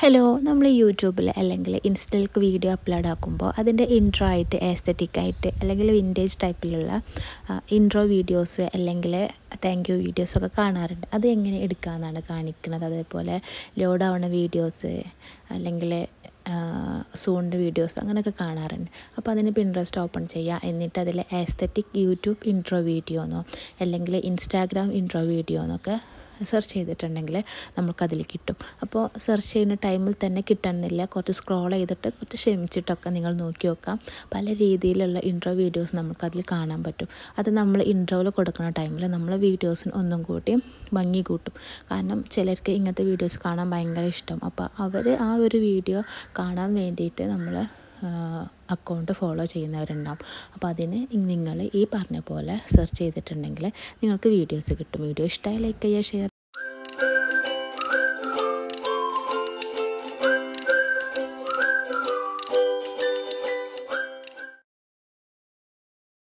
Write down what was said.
hello നമ്മൾ യൂട്യൂബിൽ അല്ലെങ്കിൽ ഇൻസ്റ്റയിലേക്ക് വീഡിയോ അപ്ലോഡ് ആക്കുമ്പോൾ അതിൻ്റെ ഇൻട്രോ ആയിട്ട് ആസ്തറ്റിക് ആയിട്ട് അല്ലെങ്കിൽ വിൻറ്റേജ് ടൈപ്പിലുള്ള ഇൻട്രോ വീഡിയോസ് അല്ലെങ്കിൽ താങ്ക് യു വീഡിയോസൊക്കെ കാണാറുണ്ട് അത് എങ്ങനെ എടുക്കാമെന്നാണ് കാണിക്കുന്നത് അതേപോലെ ലോഡ് ആവുന്ന വീഡിയോസ് അല്ലെങ്കിൽ സൂണിൻ്റെ വീഡിയോസ് അങ്ങനെയൊക്കെ കാണാറുണ്ട് അപ്പോൾ അതിന് പിൻട്രസ്റ്റ് ഓപ്പൺ ചെയ്യുക എന്നിട്ട് അതിൽ ആസ്തറ്റിക് യൂട്യൂബ് ഇൻട്രോ വീഡിയോ എന്നോ അല്ലെങ്കിൽ ഇൻസ്റ്റാഗ്രാം ഇൻട്രോ വീഡിയോ എന്നൊക്കെ സെർച്ച് ചെയ്തിട്ടുണ്ടെങ്കിൽ നമുക്കതിൽ കിട്ടും അപ്പോൾ സെർച്ച് ചെയ്യുന്ന ടൈമിൽ തന്നെ കിട്ടണമെന്നില്ല കുറച്ച് സ്ക്രോൾ ചെയ്തിട്ട് കുറച്ച് ക്ഷമിച്ചിട്ടൊക്കെ നിങ്ങൾ നോക്കി നോക്കാം പല രീതിയിലുള്ള ഇൻട്രോ വീഡിയോസ് നമുക്കതിൽ കാണാൻ പറ്റും അത് നമ്മൾ ഇൻട്രോയിൽ കൊടുക്കുന്ന ടൈമിൽ നമ്മൾ വീഡിയോസിന് ഒന്നും കൂട്ടി ഭംഗി കൂട്ടും കാരണം ചിലർക്ക് ഇങ്ങനത്തെ വീഡിയോസ് കാണാൻ ഭയങ്കര ഇഷ്ടം അപ്പോൾ അവർ ആ ഒരു വീഡിയോ കാണാൻ വേണ്ടിയിട്ട് നമ്മൾ അക്കൗണ്ട് ഫോളോ ചെയ്യുന്നവരുണ്ടാവും അപ്പോൾ അതിന് നിങ്ങൾ ഈ പറഞ്ഞ പോലെ സെർച്ച് ചെയ്തിട്ടുണ്ടെങ്കിൽ നിങ്ങൾക്ക് വീഡിയോസ് കിട്ടും വീഡിയോ ഇഷ്ടമായി ലൈക്ക് ചെയ്യുക ഷെയർ